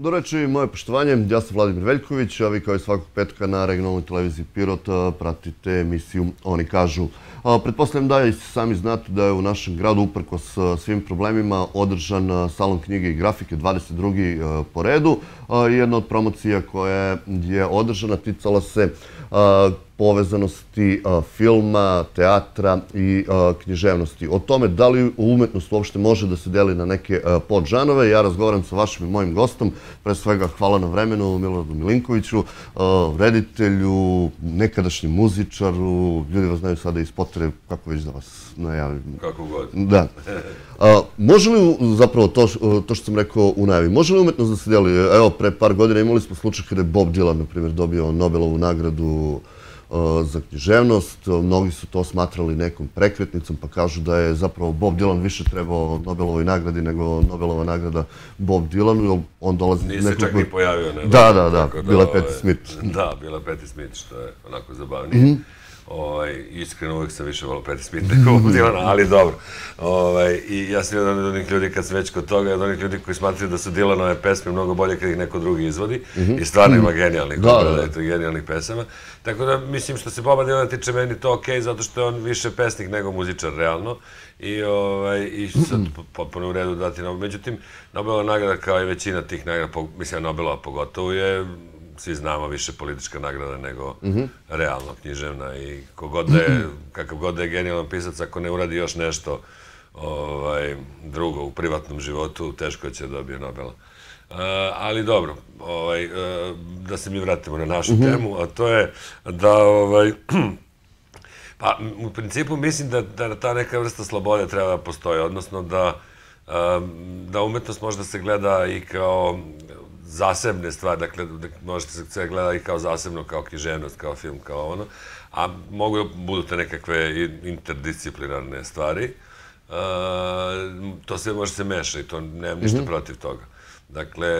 Doreči, moje poštovanje, ja sam Vladimir Veljković, a vi kao i svakog petka na regionalnoj televiziji Pirot pratite emisiju Oni kažu. Pretpostavljam da i sami znate da je u našem gradu, uprko s svim problemima, održan salon knjige i grafike 22. po redu. Jedna od promocija koja je održana ticala se povezanosti filma, teatra i književnosti. O tome da li umetnost uopšte može da se deli na neke a, podžanove, ja razgovaram sa vašim i mojim gostom, pre svega hvala na vremenu Miloradu Milinkoviću, reditelju, nekadašnjem muzičaru, ljudi vas znaju sada iz potre, kako već da vas najavim. Kako god. Da. Može li zapravo to, to što sam rekao u najavi, može li umetnost da se deli? Evo, pre par godina imali smo slučaj kada je Bob Dylan, na primjer, dobio Nobelovu nagradu E, za književnost. Mnogi su to smatrali nekom prekretnicom, pa kažu da je zapravo Bob Dylan više trebao Nobelovoj nagradi nego Nobelova nagrada Bob Dylanu, on dolazi... Nije se čak ni pojavio. da, da, da, da bila je Patti ovaj, Smith. Da, bila je Patti Smith, što je onako zabavnije. Mhm. Ovaj, iskreno uvek sam više volao Peti Smith nego Dilana, ali dobro. Ovaj, I ja sam jedan od onih ljudi, kad sam već kod toga, od onih ljudi koji smatruju da su Dilanove pesme mnogo bolje kad ih neko drugi izvodi. Mm -hmm. I stvarno ima mhm. genijalnih da, obrada da. i genijalnih pesama. Tako da, mislim, što se Boba Dilana tiče, meni to okej, okay, zato što je on više pesnik nego muzičar, realno. I, ovaj, i sad potpuno u redu dati Nobel. Međutim, Nobelova nagrada, kao i većina tih nagrada, mislim, Nobelova pogotovo je svi znamo, više politička nagrada nego mm -hmm. realno književna. I kogod da je, mhm. kakav god da je genijalan pisac, ako ne uradi još nešto ovaj, drugo u privatnom životu, teško će da dobije Nobela. Uh, ali dobro, ovaj, uh, da se mi vratimo na našu mm -hmm. temu, a to je da ovaj, Pa, u principu mislim da, da ta neka vrsta slobode treba da postoji, odnosno da, eh, da umetnost možda se gleda i kao zasebne stvari, dakle, možete se sve gledati kao zasebno, kao književnost, kao film, kao ono, a mogu da budu te nekakve interdisciplinarne stvari. Uh, to se može se meša i to nemam ništa mm -hmm. protiv toga. Dakle,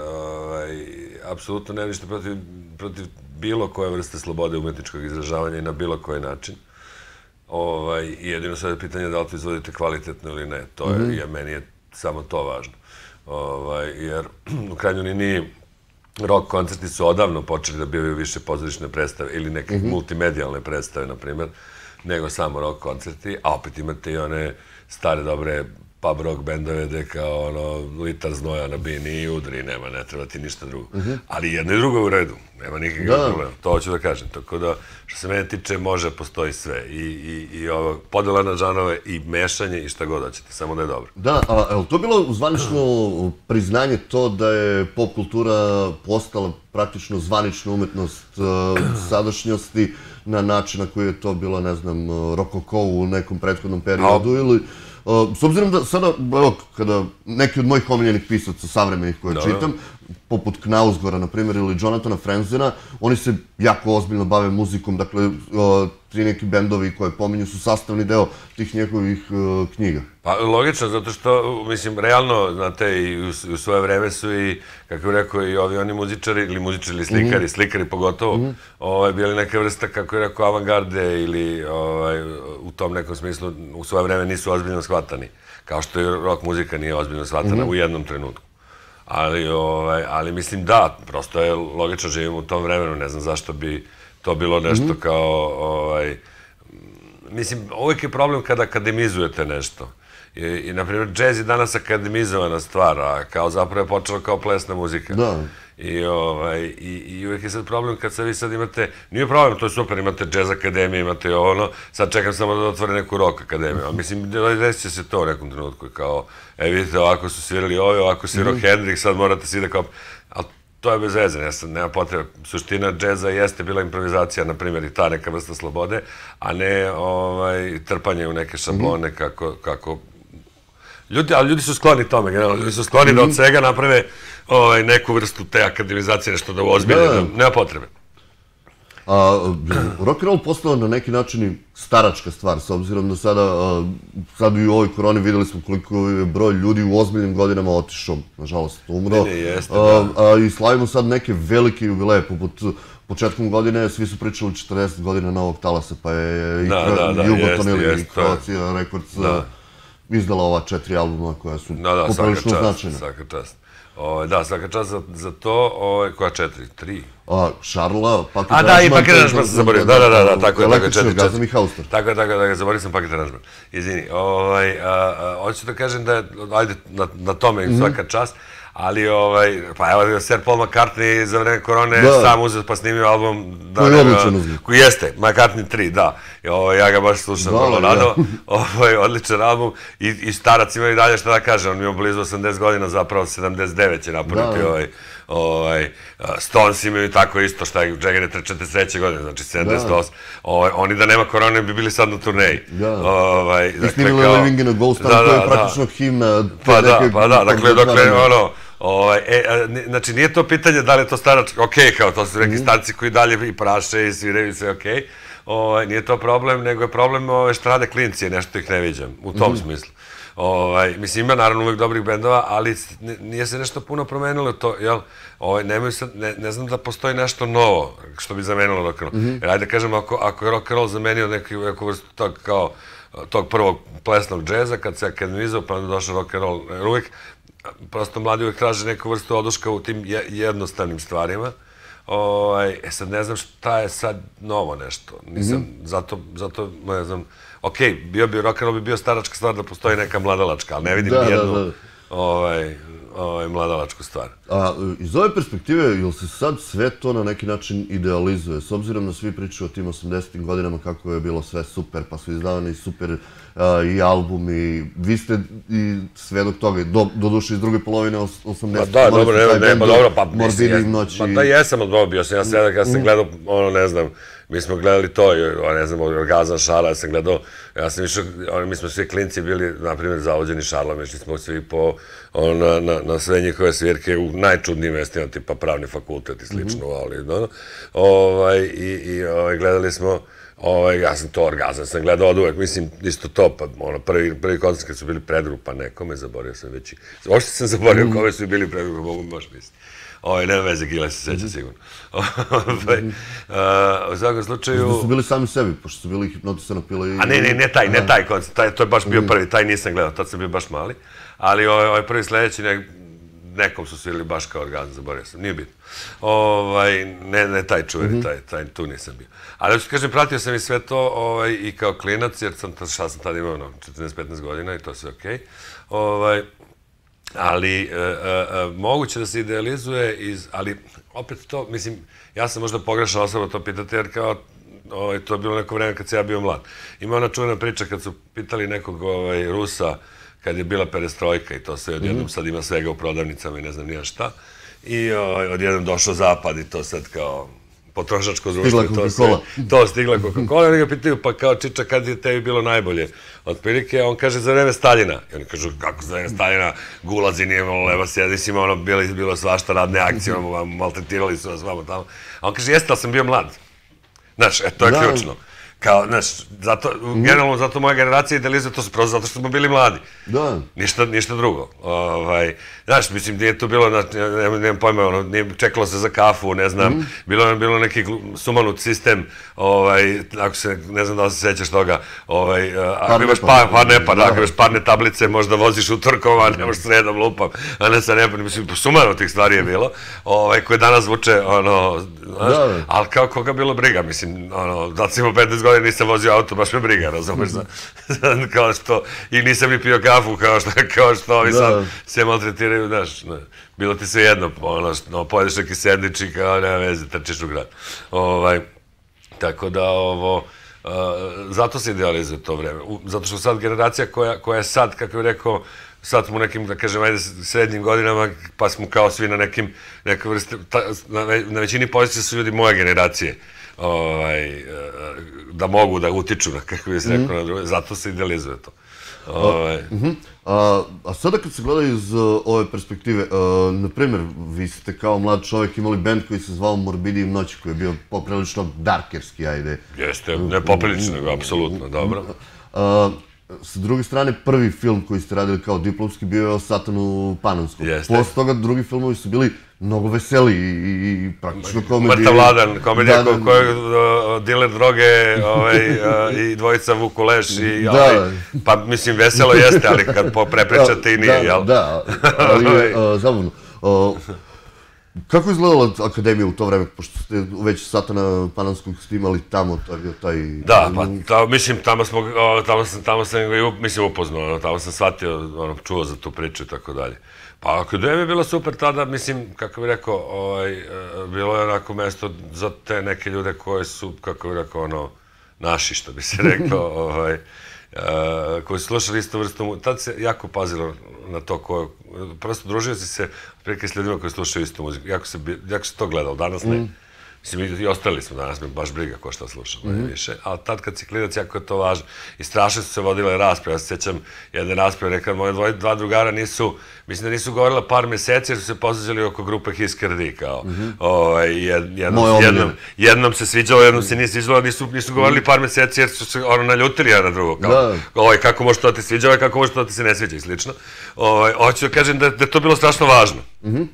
ovaj, apsolutno nemam ništa protiv, protiv bilo koje vrste slobode umetničkog izražavanja i na bilo koji način. Ovaj, jedino sad je pitanje da li to izvodite kvalitetno ili ne. To je, mm -hmm. je meni je samo to važno. Ovaj, jer u krajnjoj liniji rock koncerti su odavno počeli da bivaju više pozorišne predstave ili neke mhm. multimedijalne predstave, na primer, nego samo rock koncerti, a opet imate i one stare dobre pub rock bendove gde kao ono, litar znoja na bini i udri, nema, ne treba ti ništa drugo. Uh mhm. -huh. Ali jedno i drugo u redu, nema nikakvog da, da. problema, to hoću da kažem. Tako da, što se mene tiče, može, postoji sve. I, i, i ovo, podela na žanove i mešanje i šta god hoćete, samo da je dobro. Da, a je to bilo zvanično priznanje to da je pop kultura postala praktično zvanična umetnost uh, sadašnjosti na način na koji je to bilo, ne znam, e, rokoko u nekom prethodnom periodu a, ili S obzirom da sada, evo, kada neki od mojih omiljenih pisaca savremenih koje da, da. čitam, poput Knausgora, na primjer, ili Jonathana Frenzena, oni se jako ozbiljno bave muzikom, dakle, tri neki bendovi koje pominju su sastavni deo tih njegovih o, e, knjiga. Pa, logično, zato što, mislim, realno, znate, i u, svoje vreme su i, kako je rekao, i ovi oni muzičari, ili muzičari, ili slikari, mhm. slikari pogotovo, mhm. ovaj, bili neka vrsta, kako je rekao, avangarde ili ovaj, u tom nekom smislu u svoje vreme nisu ozbiljno shvatani. Kao što i rock muzika nije ozbiljno shvatana mhm. u jednom trenutku. Ali, ovaj, ali mislim da, prosto je logično živimo u tom vremenu, ne znam zašto bi to bilo nešto mhm. kao, ovaj, mislim, uvijek je problem kada akademizujete nešto. I, i na primjer, džez je danas akademizovana stvar, a kao zapravo je počelo kao plesna muzika. Da. I, ovaj, i, I uvek je sad problem kad sad vi sad imate, nije problem, to je super, imate jazz akademije, imate ono, sad čekam samo da otvore neku rock akademiju, a mislim, da, desit će se to u nekom trenutku, kao, e vidite, ovako su svirali ovi, ovako svirao mm -hmm. Hendrix, sad morate svi da kao, ali to je bez veze, ja sam, nema potrebe. Suština džeza jeste bila improvizacija, na primjer, i ta neka vrsta slobode, a ne ovaj, trpanje u neke mhm. šablone mm -hmm. kako, kako Ljudi, ali ljudi su skloni tome, generalno, ljudi su skloni da od mhm. svega naprave ovaj, neku vrstu te akademizacije, nešto da ozbilje, da, da. da, nema potrebe. A, rock and roll postao na neki način i staračka stvar, s obzirom da sada, sad i u ovoj koroni videli smo koliko je broj ljudi u ozbiljnim godinama otišao, nažalost, umro. Ne, jeste, da. A, I slavimo sad neke velike jubileje, poput početkom godine svi su pričali 40 godina novog talasa, pa je i da, da, da, Jugoton ili Kroacija Rekords, da izdala ova četiri albuma koja su da, da, poprilično značajna. Svaka čast. O, ovaj, da, svaka čast za, to, o, ovaj, koja četiri? Tri? A, Šarla, Paket Aranžman. A da, i Paket Aranžman sam zaboravio. Da, da, da, da, tako je, tako je, četiri, četiri. i Hauster. Tako je, tako je, tako je, zaboravio sam Paket Aranžman. Izvini, ovaj, a, hoću da kažem da, ajde, na, na tome mm svaka čast, Ali, ovaj, pa evo, Sir Paul McCartney za vreme korone da. sam uzet pa snimio album. Da, koji je da, da. odličan uzet. Koji jeste, McCartney 3, da. Ovo, ovaj, ja ga baš slušam da, vrlo rado. Da. Ovo je odličan album i, starac ima i dalje šta da kaže. On ima blizu 80 godina, zapravo 79 je napuniti ovaj ovaj, Stones imaju tako isto, šta je Jagger je 43. godine, znači 78. Da. Ovaj, oni da nema korone bi bili sad na turneji. Da. Ovaj, dakle, Istinili Living in a Ghost, da, to je da, praktično himna. Pa da, pa da, dakle, dokle, ono, Ovaj, e, znači, nije to pitanje da li je to staračka, okej, kao to su neki mhm. starci koji dalje i praše i sviraju i sve okej, ovaj, nije to problem, nego je problem ove, šta rade klinci, nešto ih ne viđam, u tom mhm. smislu. Ovaj, mislim, ima naravno uvek dobrih bendova, ali nije se nešto puno promenilo to, jel? Ovaj, nemaju sad, ne, ne znam da postoji nešto novo što bi zamenilo rock and roll. Mhm. Jer, ajde kažem, ako, ako je rock and roll zamenio neku, neku vrstu tog kao tog prvog plesnog džeza, kad se akademizao, pa onda došao rock and roll, uvek, prosto mladi uvek traže neku vrstu oduška u tim jednostavnim stvarima. Ovaj, e sad ne znam šta je sad novo nešto. Nisam, mhm. zato, zato, ne znam, ok, bio bi rock'n'roll bi bio staračka stvar da postoji neka mladalačka, ali ne vidim da, jednu da, da. Ovaj, ovaj, mladalačku stvar. A iz ove perspektive, jel se sad sve to na neki način idealizuje? S obzirom na svi pričaju o tim 80. im godinama kako je bilo sve super, pa su izdavani super a, i albumi, vi ste i sve svedok toga, do, do duše iz druge polovine 80. Pa da, dobro, ne, ne, pa dobro, pa mislim, ja, pa da jesam, ali dobro, bio sam ja svedok, ja sam mm. gledao, ono, ne znam, mi smo gledali to, ne znam, orgazam šala, ja sam gledao, ja sam išao, mi smo svi klinci bili, na primjer, zavođeni Šarlom, išli smo svi po, on, na, na, na sve njihove svirke u najčudnijim mestima, tipa pravni fakultet i slično, mm -hmm. ali, no, ovaj, i, i ovaj, gledali smo, Ovaj, ja sam to orgazam, sam gledao od uvek, mislim, isto to, pa ono, prvi, prvi koncert kad su bili predgrupa nekome, zaborio sam već i... Ošte sam zaborio mm. kome su bili predgrupa, mogu možda misliti. Ovaj, nema veze, Gile se seća mhm. sigurno. Ovaj, mhm. u svakom slučaju... Da su bili sami sebi, pošto su bili hipnotisana pila i... A ne, ne, ne taj, ne taj koncert, taj, to je baš bio mhm. prvi, taj nisam gledao, tad sam bio baš mali. Ali ovaj, ovaj prvi sledeći, nek, nekom su svirali baš kao organ, zaboravio sam, nije bitno. Ovaj, ne, ne taj čuveni, taj, taj, tu nisam bio. Ali hoću kažem, pratio sam i sve to ovaj, i kao klinac, jer sam, šta sam tada imao, no, 14-15 godina i to sve okej. Okay. Ovaj, ali e, e, e, moguće da se idealizuje iz, ali opet to, mislim, ja sam možda pogrešna osoba to pitati, jer kao ovaj, to je bilo neko vreme kad se ja bio mlad. Ima ona čuvena priča kad su pitali nekog ovaj, Rusa kad je bila perestrojka i to sve odjednom mhm. sad ima svega u prodavnicama i ne znam nija šta. I ovaj, odjednom došao zapad i to sad kao potrošačko društvo. Stigla Coca-Cola. To stigla Coca-Cola. Oni ga pitaju, pa kao Čiča, kad je tebi bilo najbolje? Otprilike, on kaže, za vreme Staljina. I oni kažu, kako za vreme Staljina? Gulazi nije imalo leva sjedisima, ono, bilo, bilo svašta radne akcije, ono, maltretirali su vas vamo tamo. A on kaže, jeste, ali sam bio mlad. Znaš, e, to je da. ključno. Kao, znaš, zato, generalno zato moja generacija idealizuje to prosto zato što smo bili mladi. Da. Ništa, ništa drugo. Ovaj, znaš, mislim, nije to bilo, znaš, ne, nemam pojma, ono, nije čekalo se za kafu, ne znam, mm. bilo je bilo neki sumanut sistem, ovaj, ako se, ne znam da li se sećaš toga, ovaj, ako imaš par, pa, par nepa, da, ako da. imaš parne tablice, možda voziš u Trkova, ne možeš sredom lupam, a ne sa nepa, mislim, sumanut tih stvari je bilo, ovaj, koje danas zvuče, ono, znaš, da, ali kao koga bilo briga, mislim, ono, da si 15 godina, godina nisam vozio auto, baš me briga, razumeš? Mm. kao što, i nisam ni pio kafu, kao što, kao što ovi sad da. se maltretiraju, znaš, ne. bilo ti sve jedno, ono, no, pojedeš neki sendvič i kao, nema veze, trčiš u grad. Ovaj, tako da, ovo, zato se idealizuje to vreme. zato što sad generacija koja, koja je sad, kako je rekao, sad smo u nekim, da kažem, ajde, srednjim godinama, pa smo kao svi na nekim, neka vrste, ta, na, na većini pozicija su ljudi moje generacije. Uh, ovaj, e, da mogu da utiču na kakve bih rekao mm na druge, zato se idealizuje to. Ovaj. Uh, uh -huh. a, a sada kad se gleda iz uh, ove perspektive, uh, na primjer, vi ste kao mlad čovjek imali band koji se zvao Morbidi i noći, koji je bio poprilično darkerski, ajde. Jeste, ne poprilično, nego apsolutno, dobro. Uh, sa druge strane, prvi film koji ste radili kao diplomski bio je o Satanu Panonskom. Jeste. Posle toga drugi filmovi su bili mnogo veseli i, i praktično komedija. Mrtav Vladan, komedija da, da ko, da. koja diler droge ovaj, i dvojica Vuku i da. pa mislim veselo jeste, ali kad prepričate i nije, da, jel? Da, ali uh, zabavno. Kako je izgledala akademija u to vreme, pošto ste već Satana Pananskog ste imali tamo, to je bio taj... Da, pa mislim, tamo, smo, tamo, sam, tamo sam ga mislim, upoznao, tamo sam shvatio, ono, čuo za tu priču i tako dalje. Pa akademija je bila super tada, mislim, kako bih rekao, ovaj, e, bilo je onako mesto za te neke ljude koje su, kako bih rekao, ono, naši, što bi se rekao, ovaj, Uh, koji su slušali isto vrstu, tad se jako pazilo na to ko, prosto družio si se prilike s ljudima koji slušaju istu muziku, jako se, jako se to gledalo, danas ne. Mm. Mislim, i ostali smo danas, me baš briga ko što sluša, mm -hmm. više. Ali tad kad si klinac, jako je to važno. I strašno su se vodile rasprave. Ja se sjećam jedne rasprave, rekla moje dvoje, dva drugara nisu, mislim da nisu govorila par meseci, jer su se posveđali oko grupe Hiskardi, kao. Mm -hmm. o, ovaj, jed, jednom, jednom, jednom se sviđalo, jednom se mhm. nije sviđalo, nisu, nisu govorili mhm. par meseci, jer su se ono naljutili jedan na drugo, kao. Da. Ovaj, kako može to da ti sviđa, ovaj, kako može to da ti se ne sviđa i slično. Ovaj, hoću da kažem da, da je to bilo strašno važno. Mm -hmm.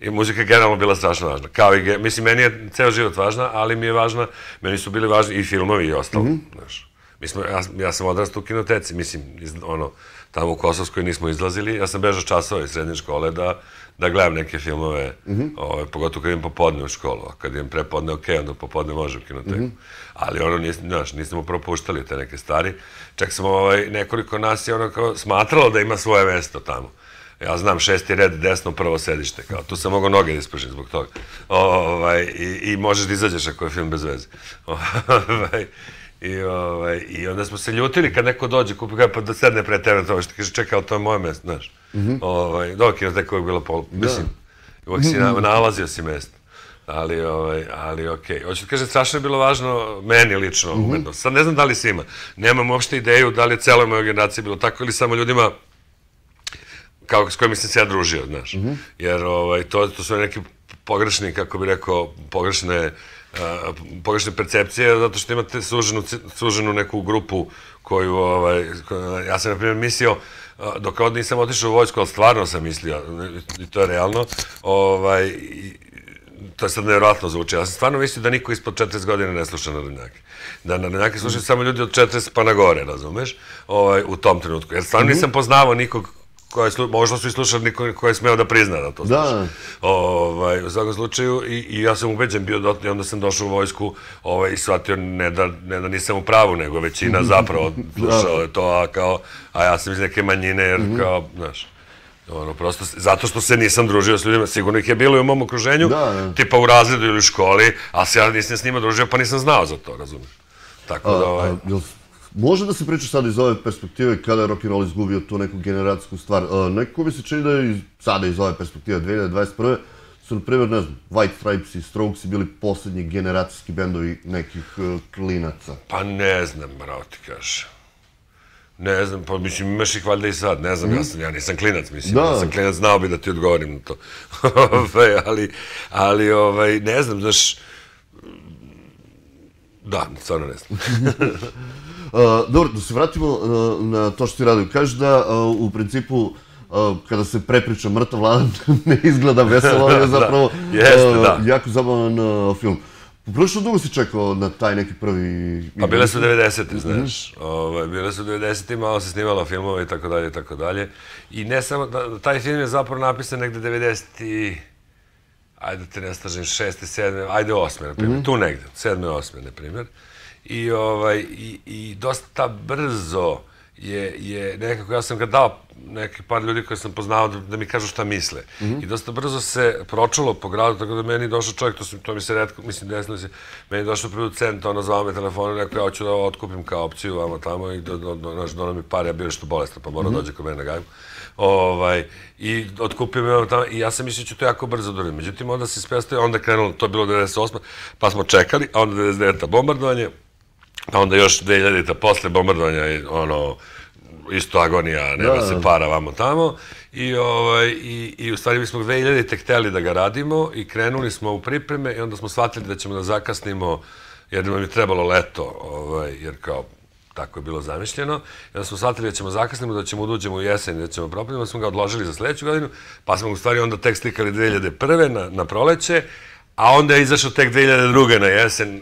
I muzika je generalno bila strašno važna. Kao i, mislim, meni je ceo život važna, ali mi je važna, meni su bili važni i filmovi i ostalo, mm znaš. Mi smo, ja, ja sam odrastao u kinoteci, mislim, iz, ono, tamo u Kosovskoj nismo izlazili, ja sam bežao časova iz srednje škole da, da gledam neke filmove, mm pogotovo kad idem popodne u školu, a kad idem prepodne, ok, onda popodne može u kinoteku. Mhm. Ali ono, nis, znaš, nismo propuštali te neke stvari, čak smo ovaj, nekoliko nas je ono kao smatralo da ima svoje mesto tamo ja znam šesti red desno prvo sedište, kao tu sam mogao noge da ispršim zbog toga. ovaj, i, I možeš da izađeš ako je film bez veze. ovaj, I, ovaj, I onda smo se ljutili kad neko dođe, kupi ga, pa da sedne pre tebe to što kaže, čekaj, to je moje mesto, znaš. Mm -hmm. ovaj, Dobro, kinoteka uvijek pol, da. mislim, da. si mhm. nalazio si mesto. Ali, ovaj, ali okej. Okay. Hoću da kažem, strašno je bilo važno meni lično, mm -hmm. umetno. Sad ne znam da li svima. Nemam uopšte ideju da li je celoj mojoj generaciji bilo tako ili samo ljudima kao s kojim sam se ja družio, znaš. Mm -hmm. Jer ovaj, to, to su neki pogrešni, kako bih rekao, pogrešne, uh, pogrešne percepcije, zato što imate suženu, suženu neku grupu koju, ovaj, ja sam, na primjer, mislio, dok od nisam otišao u vojsku, ali stvarno sam mislio, i to je realno, ovaj, to je sad nevjerojatno zvuči, ja sam stvarno mislio da niko ispod 40 godina ne sluša narodnjake. Da narodnjake slušaju mm. samo ljudi od 40 pa na gore, razumeš? Ovaj, u tom trenutku. Jer stvarno mm -hmm. nisam poznavao nikog koje slu, možda su i slušali koji, smeo da prizna da to sluša. Da. Ovaj, u svakom slučaju, i, ja sam ubeđen bio dotle, da, onda sam došao u vojsku ovaj, i shvatio ne da, ne da nisam u pravu, nego većina zapravo slušala je da. to, a, kao, a ja sam iz neke manjine, jer mhm. kao, znaš, ono, prosto, zato što se nisam družio s ljudima, sigurno ih je bilo i u mom okruženju, da. tipa u razredu ili u školi, ali se ja nisam s njima družio, pa nisam znao za to, razumiješ. Tako da, ovaj... Može da se priča sad iz ove perspektive kada je rock'n'roll izgubio tu neku generacijsku stvar. Neko nekako mi se čini da je sada iz ove perspektive 2021 su, na primjer, ne znam, White Stripes i Strokes bili poslednji generacijski bendovi nekih e, klinaca. Pa ne znam, bravo ti kažem. Ne znam, pa mislim, imaš ih valjda i sad, ne znam, ja, sam, ja nisam klinac, mislim, da. ja sam klinac, znao bi da ti odgovorim na to. ali, ali, ovaj, ne znam, znaš, da, stvarno ne znam. dobro, da se vratimo na to što ti radio. Kažeš da u principu kada se prepriča mrtva vlada ne izgleda veselo, ali je da, zapravo jeste, da. jako zabavan film. Prilično dugo si čekao na taj neki prvi... Pa bile su 90-te, znaš. Ovo, ovaj, bile su 90-te, malo se snimalo filmova i tako dalje i tako dalje. I ne samo, da, taj film je zapravo napisan negde 90 ajde da te ne slažem, šeste, sedme, ajde osme, na primjer, mm -hmm. tu negde, sedme, osme, na primjer i, ovaj, i, i dosta brzo je, je nekako, ja sam ga dao neki par ljudi koje sam poznao da, da mi kažu šta misle. Mm -hmm. I dosta brzo se pročulo po gradu, tako da meni došao čovjek, to, sam, to mi se redko, mislim, desilo se, meni došao producent, ono zvao me telefonom, rekao, ja hoću da otkupim kao opciju vamo tamo i do, do, do, do, do mi pare, ja bilo što bolestan, pa mora mm -hmm. dođe kod mene na da gajbu. Ovaj, I otkupio me tamo i ja sam mislio da ću to jako brzo da Međutim, onda se ispestoje, onda krenulo, to je bilo 98. pa smo čekali, a onda 99. bombardovanje, A pa onda još 2000-ta posle bombardovanja, ono, isto agonija, nema da, da se da. para vamo tamo. I, ovaj, i, I u stvari mi smo 2000-te hteli da ga radimo i krenuli smo u pripreme i onda smo shvatili da ćemo da zakasnimo jer nam je trebalo leto, ovaj, jer kao tako je bilo zamišljeno. I onda smo shvatili da ćemo zakasnimo, da ćemo uđemo u jesen i da ćemo propaditi, onda smo ga odložili za sledeću godinu, pa smo u stvari onda tek slikali 2001. na, na proleće A onda je izašao tek 2002. na jesen,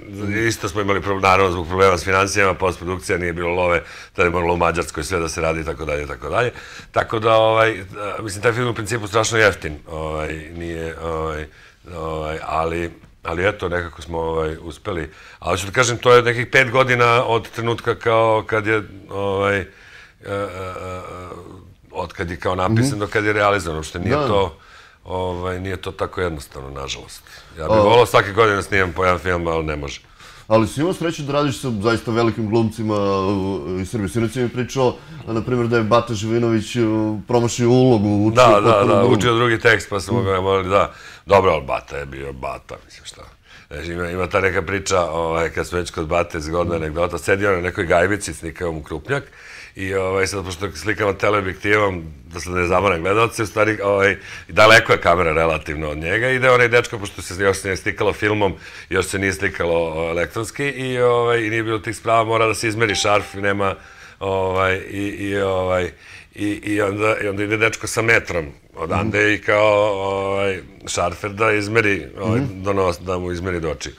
isto smo imali problem, naravno zbog problema s financijama, postprodukcija nije bilo love, tada je moralo u Mađarskoj sve da se radi i tako dalje i tako dalje. Tako da, ovaj, mislim, taj film u principu strašno jeftin, ovaj, nije, ovaj, ovaj, ali, ali eto, nekako smo ovaj, uspeli. Ali ću da kažem, to je nekih pet godina od trenutka kao kad je, ovaj, eh, eh, od kad je kao napisan mm -hmm. do kad je realizovan, uopšte nije da. to ovaj, nije to tako jednostavno, nažalost. Ja bih volao svake godine da snimam po jedan film, ali ne može. Ali si imao sreće da radiš sa zaista velikim glumcima iz Srbije. Sinoć je pričao, na primjer, da je Bata Živinović promašio ulogu. Da, da, da, da, učio drugi tekst, pa smo ga molili, da. Dobro, ali Bata je bio Bata, mislim šta. Znači, ima, ta neka priča, ovaj, kad smo već kod Bate, zgodna anegdota. Sedio na nekoj gajbici, snikao mu krupnjak i ovaj, sad, pošto slikamo teleobjektivom, da se ne zamane gledalce, u stvari, ovaj, daleko je kamera relativno od njega, ide onaj dečko, pošto se još se nije slikalo filmom, još se nije slikalo elektronski i, ovaj, i nije bilo tih sprava, mora da se izmeri šarf, nema, ovaj, i, i, ovaj, i, i, onda, i onda ide dečko sa metrom odande mm. i kao ovaj, šarfer da izmeri, ovaj, mhm. da mu izmeri do očiju.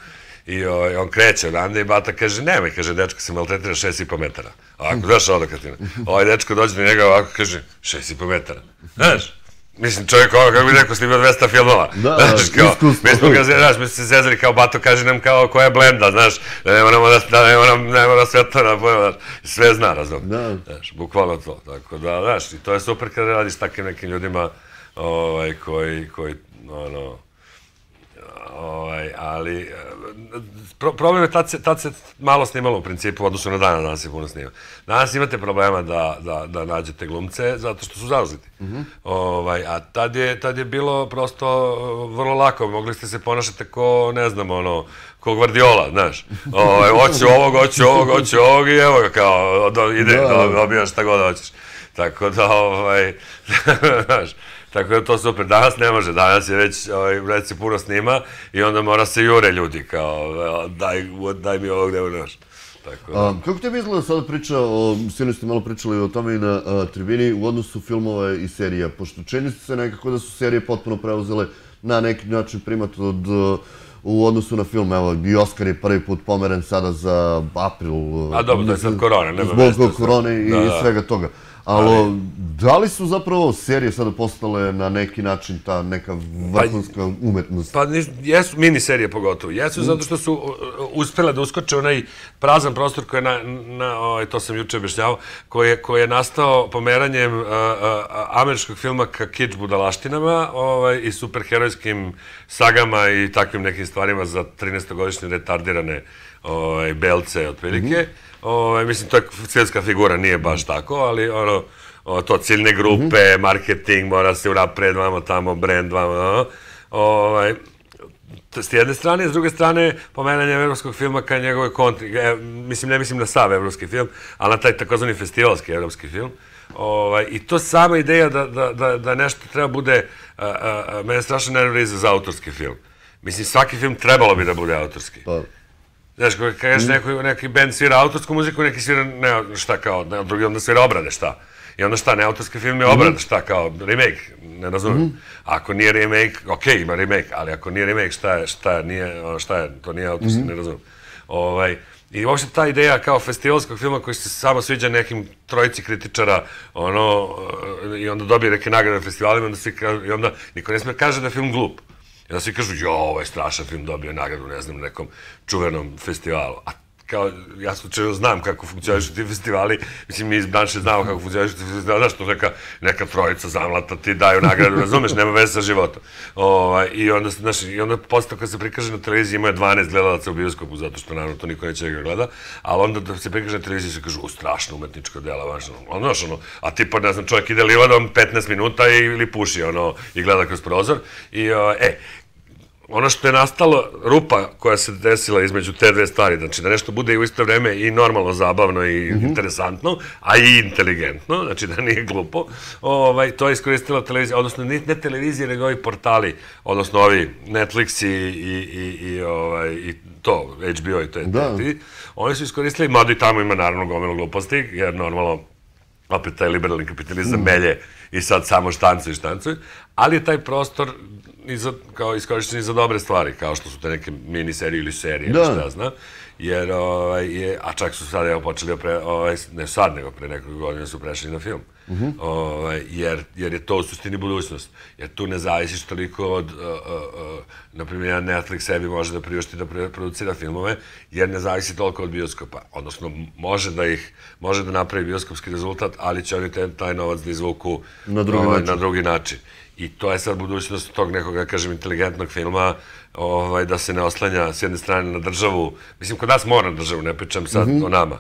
I ovaj, on kreće odande i bata kaže, nemoj, kaže, dečko se maltretira šest i po metara. Ovako, znaš odokatina. Ovaj dečko dođe do njega ovako, kaže, šest i po metara. Znaš, Mislim, čovjek ovo, kako bi rekao, snimio 200 filmova. Da, da znaš, Mi smo, ga, znaš, mi smo se zezali kao bato, kaže nam kao koja je blenda, znaš, da ne moramo da, da ne moramo, da ne moramo svetora, da pojma, sve zna, razum. Da. Znaš, bukvalno to. Tako da, znaš, i to je super kada radiš takim nekim ljudima ovaj, koji, koji, ono, Ovaj, ali, eh, pro, problem je, tad se, tad se malo snimalo u principu, odnosno na dana danas se puno snima. Danas imate problema da, da, da nađete glumce, zato što su zauzeti. Mm -hmm. ovaj, a tad je, tad je bilo prosto eh, vrlo lako, mogli ste se ponašati ko, ne znam, ono, ko Guardiola, znaš. Ovaj, hoću ovog, hoću ovog, hoću ovog i evo ga kao, do, ide, da. dobijaš šta god hoćeš. Tako da, ovaj, znaš, Tako da to super. Danas ne može, danas je već, ovaj, već se puno snima i onda mora se jure ljudi kao ovaj, daj, daj mi ovog deo da naš. Tako da. A, kako tebi izgleda sada priča, o, sili ste malo pričali o tome i na a, tribini, u odnosu filmova i serija? Pošto čini se nekako da su serije potpuno preuzele na neki način primat od u odnosu na film, evo, i Oscar je prvi put pomeren sada za april. A dobro, to je sad korona, nema Zbog korone i da, da. svega toga. Ali, da li su zapravo serije sada postale na neki način ta neka vrhunska pa, umetnost? Pa, niš, jesu, serije pogotovo. Jesu zato što su uh, uh, uspjela da uskoče onaj prazan prostor koji je, na, na, o, ovaj, to sam juče objašnjavao, koji je, koji je nastao pomeranjem a, uh, a, američkog filma ka kič budalaštinama ovaj, i superherojskim sagama i takvim nekim stvarima za 13-godišnje retardirane ovaj, belce, otprilike. Mm Ove, ovaj, mislim, to je svjetska figura, nije baš tako, ali ono, o, to ciljne grupe, mhm. marketing, mora se unapred, vamo tamo, brand, vamo, ovaj, s jedne strane, s druge strane, pomenanje evropskog filma kao njegove kontri, e, mislim, ne mislim na sav evropski film, ali na taj takozvani festivalski evropski film, Ovaj, I to sama ideja da, da, da, da nešto treba bude, e, e, mene strašno nervira za autorski film. Mislim, svaki film trebalo bi da bude autorski. Pa. Znaš, kada kažeš mm. neki, neki band svira autorsku muziku, neki svira, ne, šta kao, ne, drugi onda svira obrade, šta? I onda šta, ne autorski film je mhm. obrad, šta kao, remake, ne razumem. Mm -hmm. Ako nije remake, okej, okay, ima remake, ali ako nije remake, šta je, šta nije, šta je, to nije autorski, mm -hmm. ne razumem. Ovaj, I uopšte ta ideja kao festivalskog filma koji se samo sviđa nekim trojici kritičara, ono, e, i onda dobije neke nagrade na festivalima, onda svi, i onda niko ne sme da kaže da je film glup. I onda svi kažu, jo, ovaj strašan film dobio nagradu, ne znam, na nekom čuvenom festivalu. A kao, ja slučajno znam kako funkcionišu ti festivali, mislim, mi iz branše znamo kako funkcionišu ti festivali, znaš, to neka, neka trojica zamlata ti daju nagradu, razumeš, nema veze sa životom. Ova, I onda, znaš, i onda postao kad se prikaže na televiziji, imaju 12 gledalaca u bioskopu, zato što, naravno, to niko neće da ga gleda, ali onda da se prikaže na televiziji, se kažu, strašno umetničko delo, znaš, ono, znaš, ono, a ti, pa, ne znam, čovjek ide livadom 15 minuta i, ili puši, ono, i gleda kroz prozor, i, o, e, ono što je nastalo, rupa koja se desila između te dve stvari, znači da nešto bude i u isto vreme i normalno zabavno i mhm. interesantno, a i inteligentno, znači da nije glupo, ovaj, to je iskoristila televizija, odnosno ne, ne televizija, nego ovi portali, odnosno ovi Netflix i, i, i, i, ovaj, i to, HBO i to je da. ti. Oni su iskoristili, mada i tamo ima naravno gomilo gluposti, jer normalno opet taj liberalni kapitalizam mhm. melje i sad samo i štancuj, ali je taj prostor ni za, kao iskorišćeni za dobre stvari, kao što su te neke miniserije ili serije, da. šta znam. Jer, ovaj, je, a čak su sad, evo, počeli, da pre, ovaj, ne sad, nego pre nekog godina su prešli na film. Uh mhm. -huh. ovaj, jer, jer je to u suštini budućnost. Jer tu ne zavisiš toliko od, na primjer, jedan Netflix sebi može da priušti da producira filmove, jer ne zavisi toliko od bioskopa. Odnosno, može da ih, može da napravi bioskopski rezultat, ali će oni taj novac da izvuku na drugi, ovaj, način. Na drugi način. I to je sad budućnost da tog nekog, da kažem, inteligentnog filma, ovaj, da se ne oslanja s jedne strane na državu. Mislim, kod nas mora na državu, ne pričam sad mhm. o nama.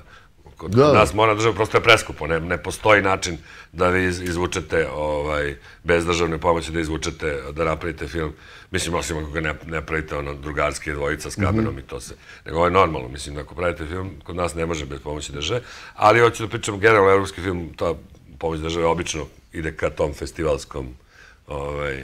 Kod, da, da. nas mora na državu, prosto je preskupo. Ne, ne postoji način da vi izvučete, ovaj, bez državne pomoći, da izvučete, da napravite film. Mislim, osim ako ga ne, ne pravite ono, drugarski dvojica s mhm. kamerom i to se... Nego ovo je normalno, mislim, da ako pravite film, kod nas ne može bez pomoći države. Ali hoću da pričam, generalno, evropski film, ta pomoć države obično ide ka tom festivalskom ovaj,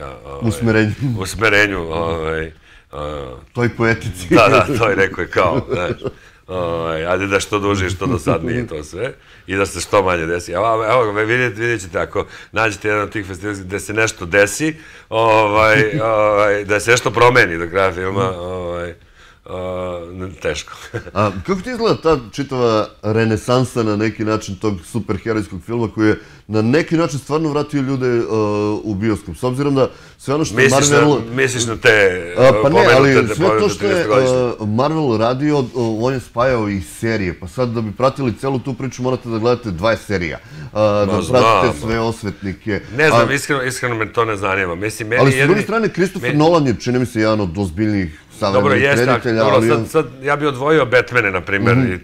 ovaj, usmerenju. usmerenju ovaj, uh, toj poetici. Da, da, toj je je kao, znaš, ovaj, ajde da što duže, što do sad nije to sve i da se što manje desi. Evo, evo vidjet, vidjet ćete, ako nađete jedan od tih festivala gde se nešto desi, ovaj, ovaj, da se nešto promeni do kraja filma, ovaj, Uh, teško. A kako ti izgleda ta čitava renesansa na neki način tog superherojskog filma koji je na neki način stvarno vratio ljude u bioskop? S obzirom da sve ono što je Marvel... Na, misliš na te... pa e, ne, ali sve to što je Marvel radio, on je spajao i serije. Pa sad da bi pratili celu tu priču morate da gledate 20 serija. Da pratite sve osvetnike. Ne znam, iskreno, iskreno me to ne zanima. Mislim, meni ali s druge strane, Christopher Nolan je, čini mi se, jedan od ozbiljnijih Dobro, jeste, dobro, sad, ja bih odvojio Batmane, na primjer, mm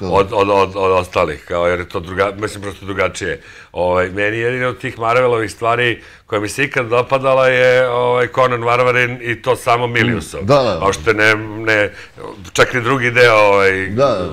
od, od, od, ostalih, kao, jer je to druga, mislim, prosto drugačije. Ovaj, meni jedina od tih Marvelovih stvari koja mi se ikad dopadala je ovaj, Conan Varvarin i to samo Miliusov. Mm, da, da. da. Ošte ne, ne, čak i drugi deo ovaj, da, da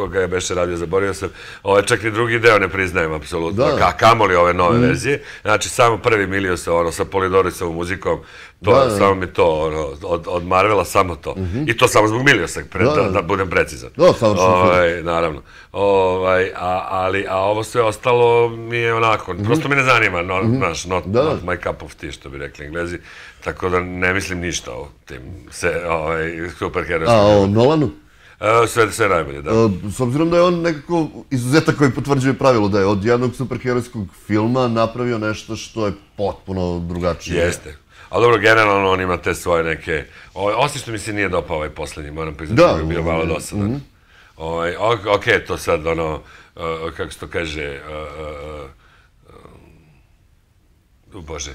koga je Beše radio, zaborio sam. Ovaj, čak i drugi deo ne priznajem, apsolutno. Da. A kamoli ove nove mm. verzije. Znači, samo prvi milio se, ono, sa Polidorisovom muzikom, to, da, da, samo mi to, ono, od, od Marvela, samo to. Mm -hmm. I to samo zbog Miliosa, pre, da, da, da, da budem precizan. Da, samo ovaj, Naravno. Ovaj, a, ali, a ovo sve ostalo mi je onako, mm -hmm. prosto mi ne zanima, no, mm -hmm. naš, not, da. not my cup of tea, što bi rekli englezi. Tako da ne mislim ništa o tim se, ovaj, superherojima. A o Nolanu? sve, sve najbolje, da. E, s obzirom da je on nekako izuzetak koji potvrđuje pravilo da je od jednog superherojskog filma napravio nešto što je potpuno drugačije. Jeste. Ali dobro, generalno on ima te svoje neke... Ovaj, osim što mi se nije dopao ovaj poslednji, moram priznati da, da je bio malo dosadan. Mm -hmm. Ovaj, ok, to sad ono, uh, kako se to kaže, uh, uh, bože,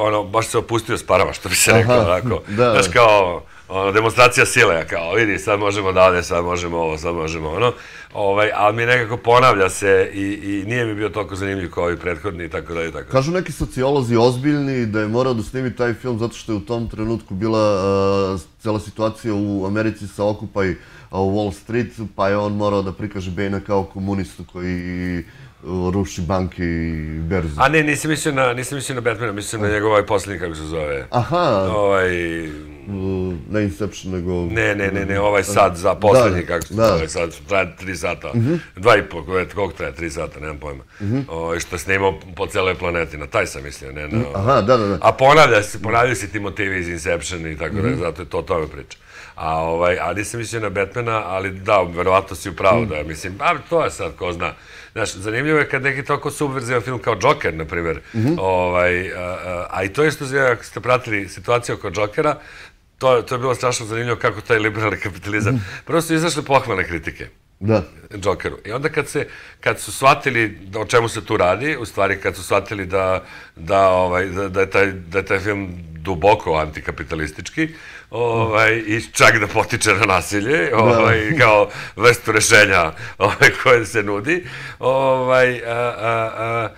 ono, baš se opustio s parama, što bi se rekao, onako. da. Znaš, kao, ono, demonstracija sile, kao, vidi, sad možemo da sad možemo ovo, sad možemo ono, ovaj, ali mi nekako ponavlja se i, i nije mi bio toliko zanimljiv kao da, i prethodni i tako dalje. Tako. Kažu neki sociolozi ozbiljni da je morao da snimi taj film zato što je u tom trenutku bila uh, cela situacija u Americi sa Okupaj eh, uh, Wall Street, pa je on morao da prikaže Bejna kao komunistu koji eh, ruši banke i berze. A ne, nisam mislio na, nisam mislio na Batmana, mislim na njegov ovaj poslednji, kako se zove. Aha. Ovaj, Mm, ne Inception, nego... Ne, ne, ne, ne, ovaj sad za da, poslednji, da. kako se zove, da. sad traje tri sata, mm -hmm. dva i po, koliko traje, tri sata, nemam pojma. Mm -hmm. o, ovaj, što je snimao po celoj planeti, na taj sam mislio, ne na... Mhm. Ovaj. Aha, da, da, da. A ponavlja se, ponavljaju se ti motivi iz Inception i tako mm da, zato je to o tome priča. A ovaj, a nisam mislio na Batmana, ali da, verovatno si upravo mm. da, mislim, a to je sad, ko zna. Znaš, zanimljivo je kad neki toliko subverzivan film kao Joker, na primjer, mhm. ovaj, a, i to isto, ako ste pratili situaciju oko Jokera, To, to je bilo strašno zanimljivo kako taj liberalni kapitalizam. Mhm. Prvo su izašle pohvalne kritike. Da. Džokeru. I onda kad, se, kad su shvatili o čemu se tu radi, u stvari kad su shvatili da, da, ovaj, da, da je, taj, da taj film duboko antikapitalistički, ovaj, mhm. i čak da potiče na nasilje, da. ovaj, kao vrstu rešenja ovaj, koje se nudi, ovaj, a, a,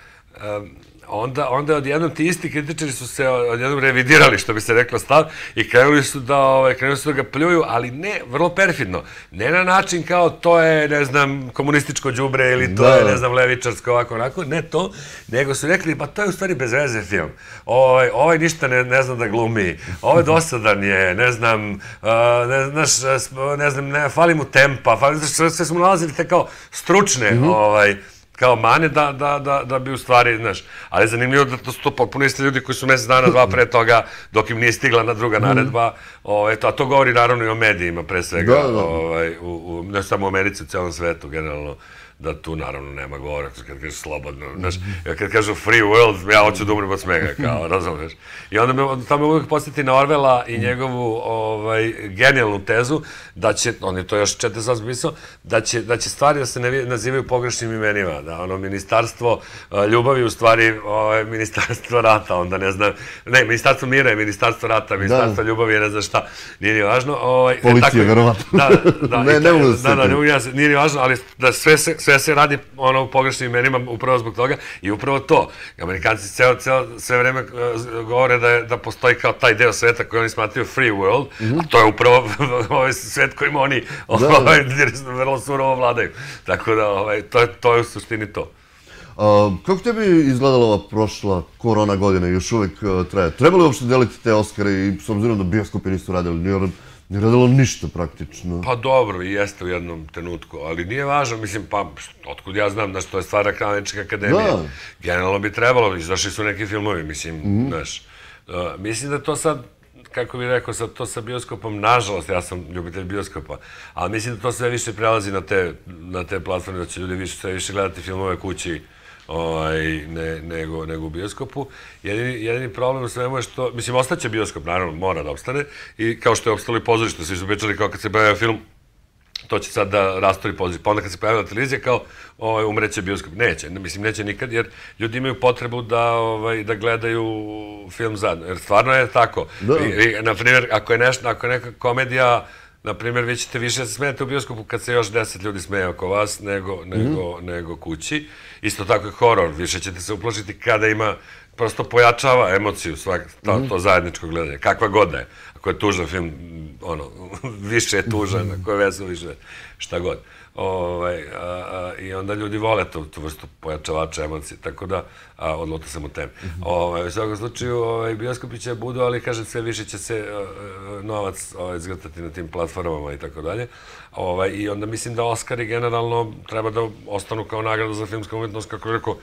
a, onda, onda odjednom ti isti kritičari su se odjednom revidirali, što bi se reklo stav, i krenuli su da, ovaj, krenuli su da ga pljuju, ali ne, vrlo perfidno. Ne na način kao to je, ne znam, komunističko đubre ili to da. je, ne znam, levičarsko ovako, onako, ne to, nego su rekli, pa to je u stvari bez veze film. Ovaj, ovaj ništa ne, ne znam da glumi, ovaj dosadan je, ne znam, uh, ne, znaš, ne znam, ne, fali mu tempa, fali, znaš, sve smo nalazili te kao stručne, mm -hmm. ovaj, kao mane da, da, da, da bi u stvari, znaš, ali je zanimljivo da to su to potpuno isti ljudi koji su mesec dana, dva pre toga, dok im nije stigla na druga mhm. naredba, ovaj, to, a to govori naravno i o medijima pre svega, da, da, da. Ovaj, u, ne samo u Americi, u celom svetu generalno da tu naravno nema govora, kad kažeš slobodno, znaš, ja kad kažu free world, ja hoću da umrem od smega, kao, razumeš. I onda me, tamo me uvijek posjeti na Orvela i njegovu ovaj, genijalnu tezu, da će, on je to još 48 pisao, da će, da će stvari da se ne, nazivaju pogrešnim imenima, da ono ministarstvo ljubavi u stvari ovaj, ministarstvo rata, onda ne znam, ne, ministarstvo mira je ministarstvo rata, da. ministarstvo da. ljubavi je ne znam šta, nije ni važno. Ovaj, e, Policija, verovatno. Da, da, da, ne, ne ne, da se. Da, da, da ne mogu da se, nije ni važno, ali da sve se, sve se radi ono u pogrešnim imenima upravo zbog toga i upravo to. Amerikanci ceo, ceo, sve vreme e, govore da, da postoji kao taj deo sveta koji oni smatraju free world, mhm. a to je upravo ovaj svet kojim oni da, da, da. ovaj, vrlo surovo vladaju. Tako da, ovaj, to, to je u suštini to. A, kako tebi izgledala ova prošla korona godina još uvek e, traje? Trebali uopšte deliti te Oscare i s obzirom da bioskopi nisu radili, jer ne radila ništa praktično. Pa dobro, i jeste u jednom trenutku, ali nije važno, mislim, pa, otkud ja znam, znaš, to je stvar Kranečke akademija. Da. Generalno bi trebalo, izašli su neki filmovi, mislim, mhm. znaš. E, mislim da to sad, kako bih rekao, sad to sa bioskopom, nažalost, ja sam ljubitelj bioskopa, ali mislim da to sve više prelazi na te, na te platforme, da će ljudi više, sve više gledati filmove kući, uh, ovaj, ne, nego, nego u bioskopu. Jedini, jedini problem u svemu je što, mislim, ostaće bioskop, naravno, mora da opstane, i kao što je opstalo i pozorište, svi su pričali kao kad se pojavio film, to će sad da rastori pozorište. Pa onda kad se pojavila televizija, kao, ovaj, umreće bioskop. Neće, mislim, neće nikad, jer ljudi imaju potrebu da, ovaj, da gledaju film zajedno, jer stvarno je tako. Da. I, i, na primjer, ako je, neš, ako je neka komedija, Naprimjer, vi ćete više se smijete u bioskopu kad se još deset ljudi smeje oko vas nego, mhm. nego, nego kući. Isto tako i horor, više ćete se uplošiti kada ima, prosto pojačava emociju svak, to mhm. zajedničko gledanje, kakva god da je. Ako je tužan film, ono, više je tužan, mhm. ako je vesel, više šta god. Ovaj, a, a, I onda ljudi vole to, tu vrstu pojačavača emocije, tako da a, odlota sam od teme. Ovaj, u svakom slučaju, ovaj, bioskopi će budu, ali kažem sve više će se a, e, e, novac ovaj, zgrtati na tim platformama i tako dalje. Ovaj, I onda mislim da Oscari generalno treba da ostanu kao nagrada za filmsku umetnost, kako je rekao,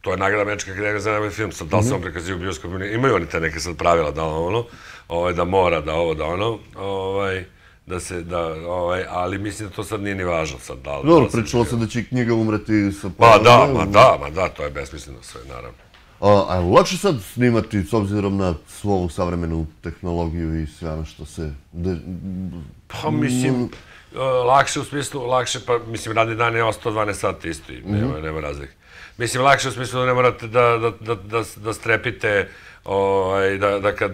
to je nagrada Američka akademija za najbolji film, sad da li se mhm. on prikazio u bioskopu, imaju oni te neke sad pravila da ono, ovaj, da mora, da ovo, da ono, ovaj, da se, da, ovaj, ali mislim da to sad nije ni važno sad. Da, Dobro, no, pričalo se da će knjiga umreti sa Pa da, ma da, ma da, to je besmisleno sve, naravno. A, a lakše sad snimati s obzirom na svoju savremenu tehnologiju i sve ono što se... De... Pa mislim, mm. e, lakše u smislu, lakše, pa mislim, radni dan je 112 sati isto i nema, mm -hmm. nema razlike. Mislim, lakše u smislu da ne morate da, da, da, da, da strepite, ovaj, da, da kad,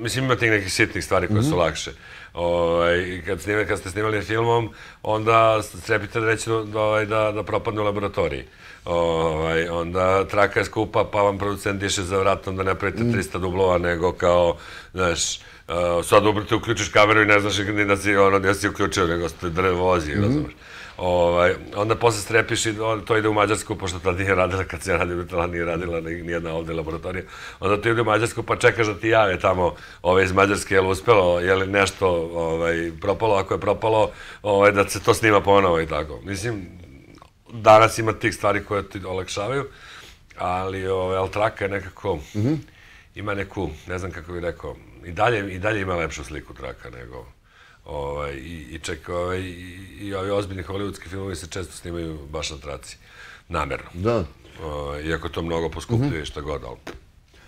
mislim, imate tih nekih sitnih stvari koje mm -hmm. su mhm. lakše. Ovaj, kad, snima, kad ste snimali filmom, onda Srepitar reći da, da, ovaj, da, da propadne u laboratoriji. Ovaj, onda traka je skupa, pa vam producent diše za vratom da ne pravite 300 mm. dublova, nego kao, znaš, uh, sad ubrate uključiš kameru i ne znaš ni da si, ono, da si uključio, nego ste drevozi, vozi, mm -hmm. razumeš. Ovaj, onda posle strepiš i to ide u Mađarsku, pošto tad nije radila, kad se ja radio, tada nije radila nijedna ovde laboratorija. Onda to ide u Mađarsku, pa čekaš da ti jave tamo ovaj, iz Mađarske, je li uspelo, je li nešto ovaj, propalo, ako je propalo, ovaj, da se to snima ponovo i tako. Mislim, danas ima tih stvari koje ti olakšavaju, ali ovaj, Altraka je nekako, mhm. ima neku, ne znam kako bih rekao, i dalje, i dalje ima lepšu sliku traka nego Ovaj, i, i čeka, ovaj, i, i ovi ozbiljni hollywoodski filmovi se često snimaju baš na traci. Namerno. Da. Ovaj, iako to mnogo poskupljuje mm -hmm. šta god, ali...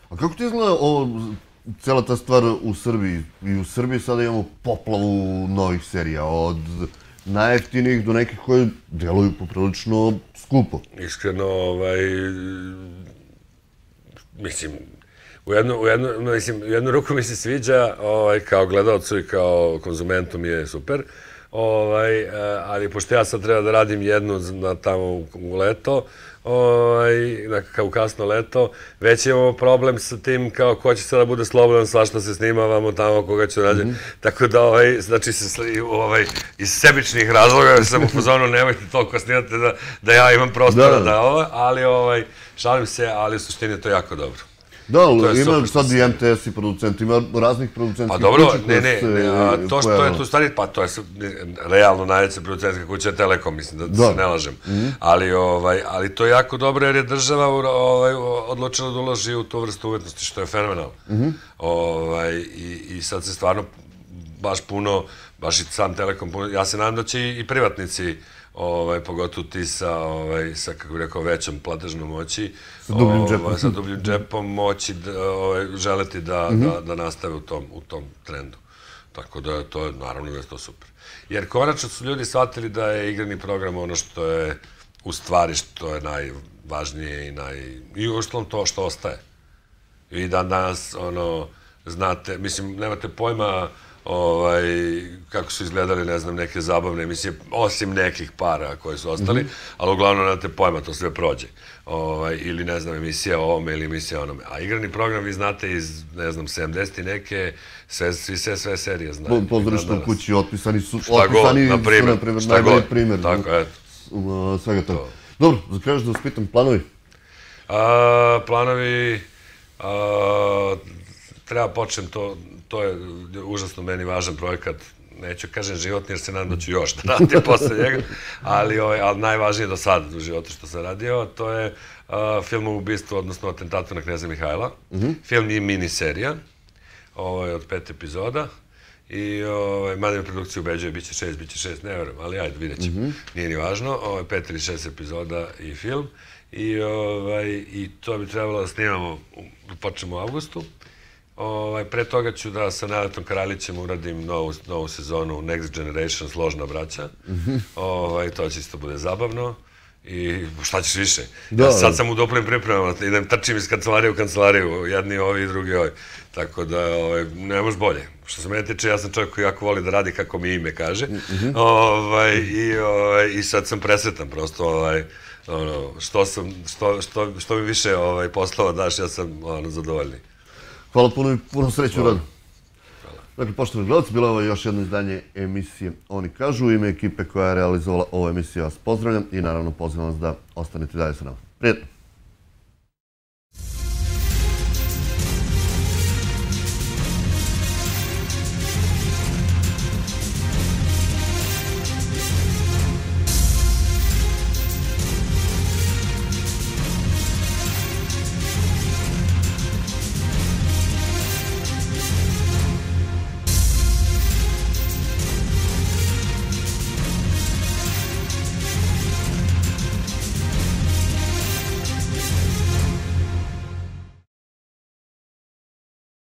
A kako ti izgleda ovo, cela ta stvar u Srbiji? I u Srbiji sada imamo poplavu novih serija, od najjeftinijih do nekih koje deluju poprilično skupo. Iskreno, ovaj, mislim, u jednu, u jednu, mislim, u jednu ruku mi se sviđa, ovaj, kao gledalcu i kao konzumentu mi je super, ovaj, e, ali pošto ja sad treba da radim jednu na tamo u, u leto, ovaj, na, kao kasno leto, već imamo problem sa tim kao ko će sada da bude slobodan, svašta se snima vamo tamo, koga će da Mm -hmm. Tako da, ovaj, znači, se, ovaj, iz sebičnih razloga sam u fazonu, nemojte toliko snimate da, da ja imam prostora da, da, da, da ovo, ali ovaj, šalim se, ali u suštini je to jako dobro. Da, ali ima sad i MTS i producent, ima raznih producentskih kuća. Pa dobro, ne, ne, to što je tu stvari, pa to je realno najveća producentska kuća Telekom, mislim, da, da, se ne lažem. Mhm. ali, ovaj, ali to je jako dobro jer je država ovaj, odlučila da uloži u tu vrstu umetnosti, što je fenomenalno. Mm ovaj, i, I sad se stvarno baš puno, baš i sam Telekom, ja se nadam da će i, privatnici ovaj, pogotovo ti sa, ovaj, sa kako bih rekao, većom platežnom moći, sa dubljim ovaj, džepom, ovaj, sa dubljim džepom moći da, ovaj, želeti da, mm -hmm. da, mhm. da nastave u tom, u tom trendu. Tako da to je, naravno da je to super. Jer konačno su ljudi shvatili da je igrani program ono što je u stvari što je najvažnije i naj... i uštlom to što ostaje. I dan danas, ono, znate, mislim, nemate pojma ovaj, kako su izgledali, ne znam, neke zabavne emisije, osim nekih para koje su ostali, mhm. ali uglavnom nemate pojma, to sve prođe. Ovaj, ili, ne znam, emisija o ovome ili emisija o onome. A igrani program vi znate iz, ne znam, 70 i neke, sve, svi sve, sve serije znaju. Po, Pozdrašno kući, otpisani su, šta otpisani su, na primer, najbolji primer. Tako, eto. svega toga. Dobro, za kraj da vas pitam, planovi? A, planovi... A, treba da počnem, to, to je užasno meni važan projekat, neću kažem životni jer se nadam da ću još da radim posle njega, ali, ovaj, ali najvažnije do sada u životu što sam radio, to je uh, film o ubistvu, odnosno atentatu na Kneza Mihajla. Mm -hmm. Film i miniserija, ovo je od pet epizoda. I ovaj, mada me produkcija ubeđuje, bit će šest, bit će šest, ne verujem, ali ajde, vidjet ćemo. Mm -hmm. Nije ni važno, ovo pet ili šest epizoda i film. I, ovaj, i to bi trebalo da snimamo, počnemo u avgustu. Ovaj, pre toga ću da sa Nadatom Kraljićem uradim novu, novu sezonu Next Generation Složna braća. ovaj, to će isto bude zabavno. I šta ćeš više? Da. Ja sad sam u doplim pripremama, idem trčim iz kancelarije u kancelariju, jedni ovi i drugi ovi. Tako da ovaj, ne može bolje. Što se mene tiče, ja sam čovjek koji jako voli da radi kako mi ime kaže. ovaj, i, ovaj, I sad sam presretan prosto. Ovaj, što, sam, što, što, što mi više ovaj, poslova daš, ja sam ono, zadovoljni. Hvala puno i puno sreću u radu. Dakle, poštovni gledalci, bilo je ovo još jedno izdanje emisije Oni kažu. U ime ekipe koja je realizovala ovu emisiju vas pozdravljam i naravno pozivam vas da ostanete dalje sa nama. Prijetno!